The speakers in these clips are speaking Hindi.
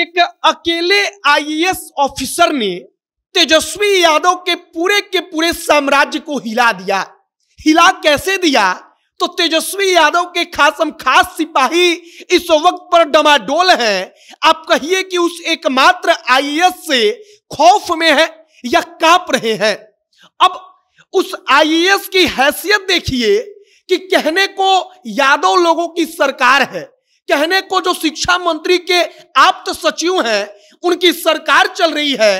एक अकेले आईएएस ऑफिसर ने तेजस्वी यादव के पूरे के पूरे साम्राज्य को हिला दिया हिला कैसे दिया तो तेजस्वी यादव के खासम खास सिपाही इस वक्त पर डमाडोल हैं आप कहिए कि उस एकमात्र आईएएस से खौफ में है या कांप रहे हैं अब उस आईएएस की हैसियत देखिए कि कहने को यादव लोगों की सरकार है कहने को जो शिक्षा मंत्री के आप्त सचिव हैं उनकी सरकार चल रही है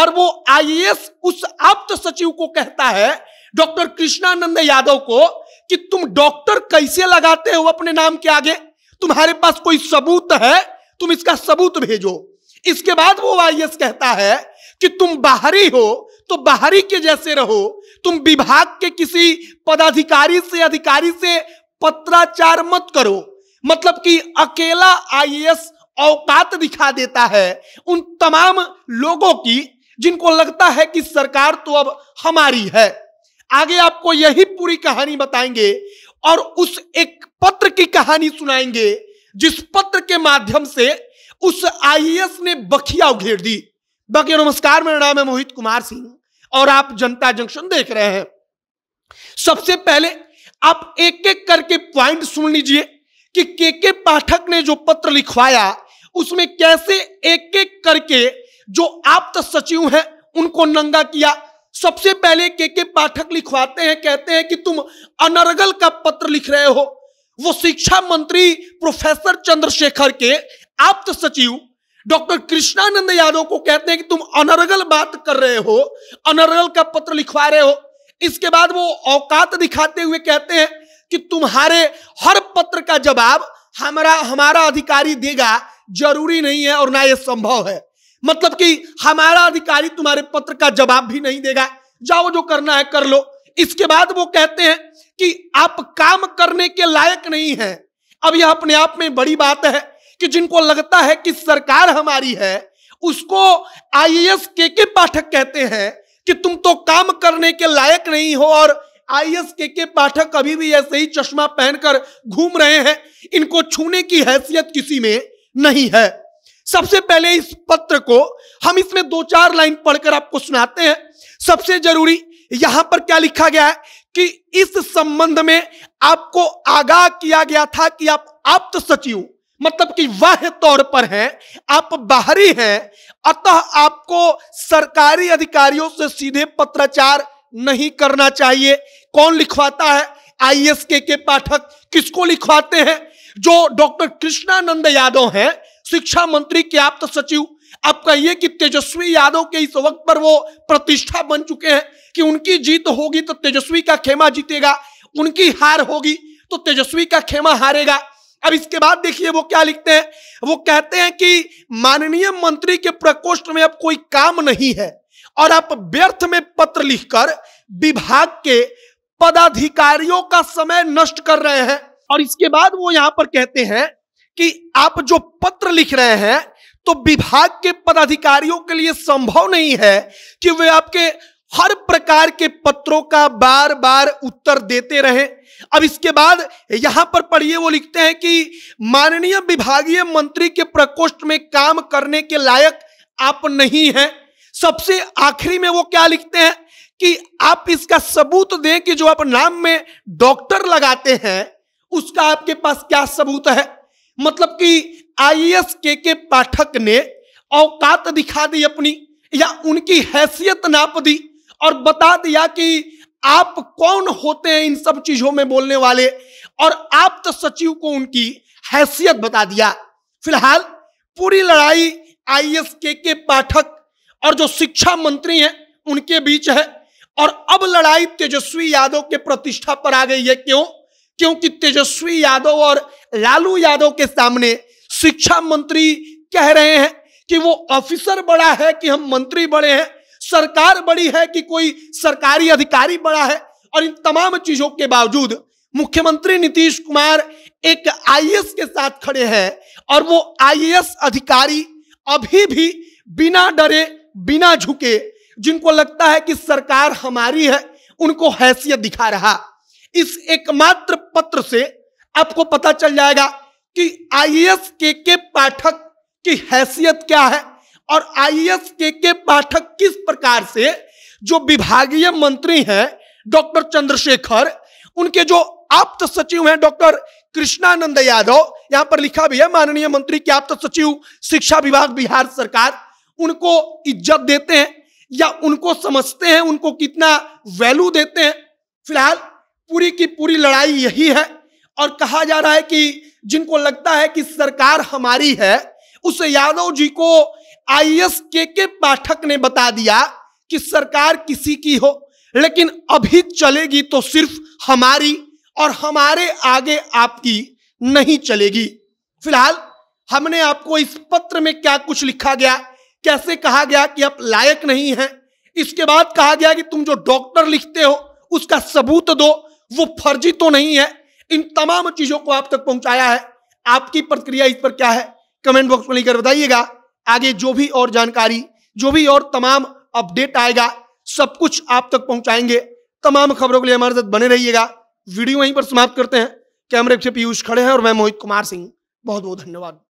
और वो आईएएस उस आप्त सचिव को कहता है डॉक्टर कृष्णानंद यादव को कि तुम डॉक्टर कैसे लगाते हो अपने नाम के आगे तुम्हारे पास कोई सबूत है तुम इसका सबूत भेजो इसके बाद वो आई कहता है कि तुम बाहरी हो तो बाहरी के जैसे रहो तुम विभाग के किसी पदाधिकारी से अधिकारी से पत्राचार मत करो मतलब कि अकेला आईएएस औकात दिखा देता है उन तमाम लोगों की जिनको लगता है कि सरकार तो अब हमारी है आगे आपको यही पूरी कहानी बताएंगे और उस एक पत्र की कहानी सुनाएंगे जिस पत्र के माध्यम से उस आईएएस ने बखिया उघेर दी बाकी नमस्कार मेरा नाम है मोहित कुमार सिंह और आप जनता जंक्शन देख रहे हैं सबसे पहले आप एक एक करके पॉइंट सुन लीजिए कि के के पाठक ने जो पत्र लिखवाया उसमें कैसे एक एक करके जो आप सचिव हैं उनको नंगा किया सबसे पहले के के पाठक लिखवाते हैं कहते हैं कि तुम अनर्गल का पत्र लिख रहे हो वो शिक्षा मंत्री प्रोफेसर चंद्रशेखर के आप सचिव डॉक्टर कृष्णानंद यादव को कहते हैं कि तुम अनर्गल बात कर रहे हो अनर्गल का पत्र लिखवा रहे हो इसके बाद वो औकात दिखाते हुए कहते हैं कि तुम्हारे हर पत्र का जवाब हमारा हमारा अधिकारी देगा जरूरी नहीं है और ना यह संभव है मतलब कि हमारा अधिकारी तुम्हारे पत्र का जवाब भी नहीं देगा जाओ जो करना है कर लो इसके बाद वो कहते हैं कि आप काम करने के लायक नहीं हैं अब यह अपने आप में बड़ी बात है कि जिनको लगता है कि सरकार हमारी है उसको आईएएस के के पाठक कहते हैं कि तुम तो काम करने के लायक नहीं हो और आईएसके के के पाठक अभी भी ऐसे ही चश्मा पहनकर घूम रहे हैं इनको छूने की हैसियत किसी में नहीं है सबसे पहले इस पत्र को हम इसमें दो चार लाइन पढ़कर आपको सुनाते हैं सबसे जरूरी यहां पर क्या लिखा गया है कि इस संबंध में आपको आगाह किया गया था कि आप आप्त तो सचिव मतलब कि वाह तौर पर हैं आप बाहरी हैं अतः आपको सरकारी अधिकारियों से सीधे पत्राचार नहीं करना चाहिए कौन लिखवाता है आईएसके के पाठक किसको लिखवाते हैं जो डॉक्टर कृष्णानंद यादव हैं शिक्षा मंत्री के आप सचिव आप कहिए कि तेजस्वी यादव के इस वक्त पर वो प्रतिष्ठा बन चुके हैं कि उनकी जीत होगी तो तेजस्वी का खेमा जीतेगा उनकी हार होगी तो तेजस्वी का खेमा हारेगा अब इसके बाद देखिए वो क्या लिखते हैं वो कहते हैं कि माननीय मंत्री के प्रकोष्ठ में अब कोई काम नहीं है और आप व्यर्थ में पत्र लिखकर विभाग के पदाधिकारियों का समय नष्ट कर रहे हैं और इसके बाद वो यहां पर कहते हैं कि आप जो पत्र लिख रहे हैं तो विभाग के पदाधिकारियों के लिए संभव नहीं है कि वे आपके हर प्रकार के पत्रों का बार बार उत्तर देते रहे अब इसके बाद यहां पर पढ़िए वो लिखते हैं कि माननीय विभागीय मंत्री के प्रकोष्ठ में काम करने के लायक आप नहीं हैं सबसे आखिरी में वो क्या लिखते हैं कि आप इसका सबूत दें कि जो आप नाम में डॉक्टर लगाते हैं उसका आपके पास क्या सबूत है मतलब कि आईएएस के के पाठक ने औकात दिखा दी अपनी या उनकी हैसियत नाप दी और बता दिया कि आप कौन होते हैं इन सब चीजों में बोलने वाले और आप तो सचिव को उनकी हैसियत बता दिया फिलहाल पूरी लड़ाई आईएएस के के पाठक और जो शिक्षा मंत्री हैं उनके बीच है और अब लड़ाई तेजस्वी यादव के प्रतिष्ठा पर आ गई है क्यों क्योंकि तेजस्वी यादव और लालू यादव के सामने शिक्षा मंत्री कह रहे हैं कि वो ऑफिसर बड़ा है कि हम मंत्री बड़े हैं सरकार बड़ी है कि कोई सरकारी अधिकारी बड़ा है और इन तमाम चीजों के बावजूद मुख्यमंत्री नीतीश कुमार एक आईएएस के साथ खड़े हैं और वो आईएएस अधिकारी अभी भी बिना डरे बिना झुके जिनको लगता है कि सरकार हमारी है उनको हैसियत दिखा रहा इस एकमात्र पत्र से आपको पता चल जाएगा कि आईएएस के के पाठक की हैसियत क्या है और आईएएस के के पाठक किस प्रकार से जो विभागीय मंत्री हैं डॉक्टर चंद्रशेखर उनके जो आप्त सचिव हैं डॉक्टर कृष्णानंद यादव यहां पर लिखा भी है माननीय मंत्री के आप्त सचिव शिक्षा विभाग बिहार सरकार उनको इज्जत देते हैं या उनको समझते हैं उनको कितना वैल्यू देते हैं फिलहाल पूरी की पूरी लड़ाई यही है और कहा जा रहा है कि जिनको लगता है कि सरकार हमारी है उस यादव जी को आई के के पाठक ने बता दिया कि सरकार किसी की हो लेकिन अभी चलेगी तो सिर्फ हमारी और हमारे आगे आपकी नहीं चलेगी फिलहाल हमने आपको इस पत्र में क्या कुछ लिखा गया कैसे कहा गया कि आप लायक नहीं हैं इसके बाद कहा गया कि तुम जो डॉक्टर लिखते हो उसका सबूत दो वो फर्जी तो नहीं है इन तमाम चीजों को आप तक पहुंचाया है आपकी प्रतिक्रिया इस पर क्या है कमेंट बॉक्स में लिखकर बताइएगा आगे जो भी और जानकारी जो भी और तमाम अपडेट आएगा सब कुछ आप तक पहुंचाएंगे तमाम खबरों के लिए हमारे साथ बने रहिएगा वीडियो यहीं पर समाप्त करते हैं कैमरे से पीयूष खड़े हैं और मैं मोहित कुमार सिंह बहुत बहुत धन्यवाद